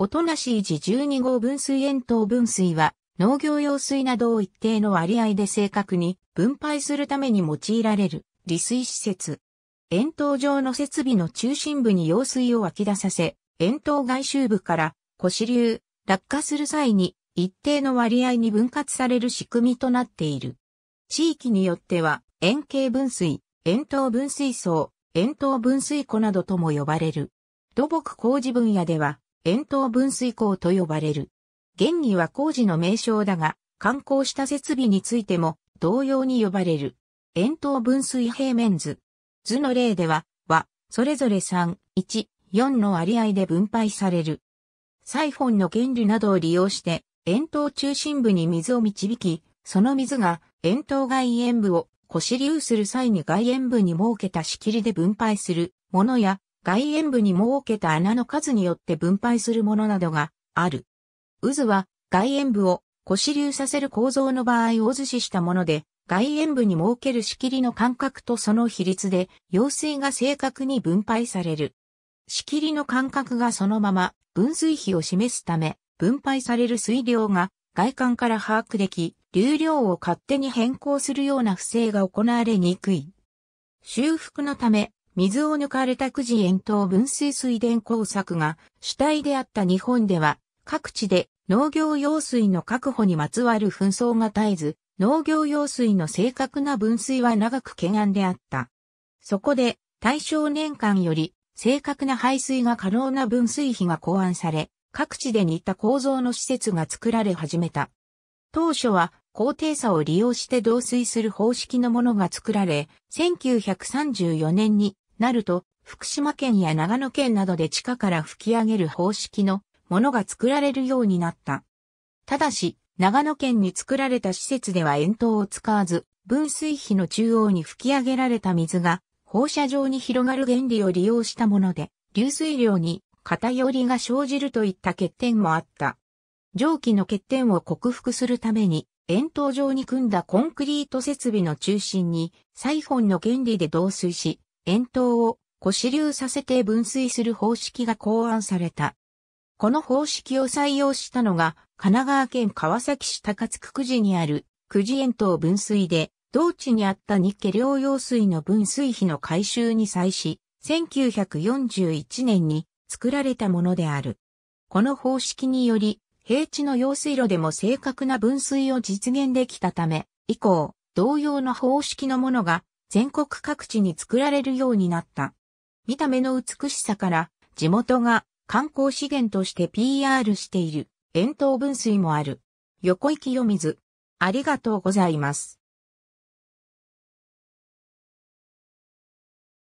おとなしい時12号分水円筒分水は、農業用水などを一定の割合で正確に分配するために用いられる利水施設。円筒状の設備の中心部に用水を湧き出させ、円筒外周部から、腰支流、落下する際に一定の割合に分割される仕組みとなっている。地域によっては、円形分水、円筒分水槽、円筒分水庫などとも呼ばれる。土木工事分野では、円筒分水港と呼ばれる。現には工事の名称だが、観光した設備についても同様に呼ばれる。円筒分水平面図。図の例では、は、それぞれ3、1、4の割合で分配される。サイフォンの原理などを利用して、円筒中心部に水を導き、その水が円筒外縁部をこしうする際に外縁部に設けた仕切りで分配するものや、外縁部に設けた穴の数によって分配するものなどがある。渦は外縁部を腰流させる構造の場合を図示したもので、外縁部に設ける仕切りの間隔とその比率で、用水が正確に分配される。仕切りの間隔がそのまま分水比を示すため、分配される水量が外観から把握でき、流量を勝手に変更するような不正が行われにくい。修復のため、水を抜かれたくじ円筒分水水田工作が主体であった日本では、各地で農業用水の確保にまつわる紛争が絶えず、農業用水の正確な分水は長く懸案であった。そこで、大正年間より、正確な排水が可能な分水費が考案され、各地で似た構造の施設が作られ始めた。当初は高低差を利用して導水する方式のものが作られ、1934年になると、福島県や長野県などで地下から吹き上げる方式のものが作られるようになった。ただし、長野県に作られた施設では円筒を使わず、分水費の中央に吹き上げられた水が放射状に広がる原理を利用したもので、流水量に偏りが生じるといった欠点もあった。蒸気の欠点を克服するために、円筒状に組んだコンクリート設備の中心に、サイフォンの原理で導水し、円筒を腰支流させて分水する方式が考案された。この方式を採用したのが、神奈川県川崎市高津区久にある久慈円筒分水で、同地にあった日家療養水の分水費の回収に際し、1941年に作られたものである。この方式により、平地の用水路でも正確な分水を実現できたため、以降、同様の方式のものが全国各地に作られるようになった。見た目の美しさから地元が観光資源として PR している円筒分水もある。横行き読みず、ありがとうございます。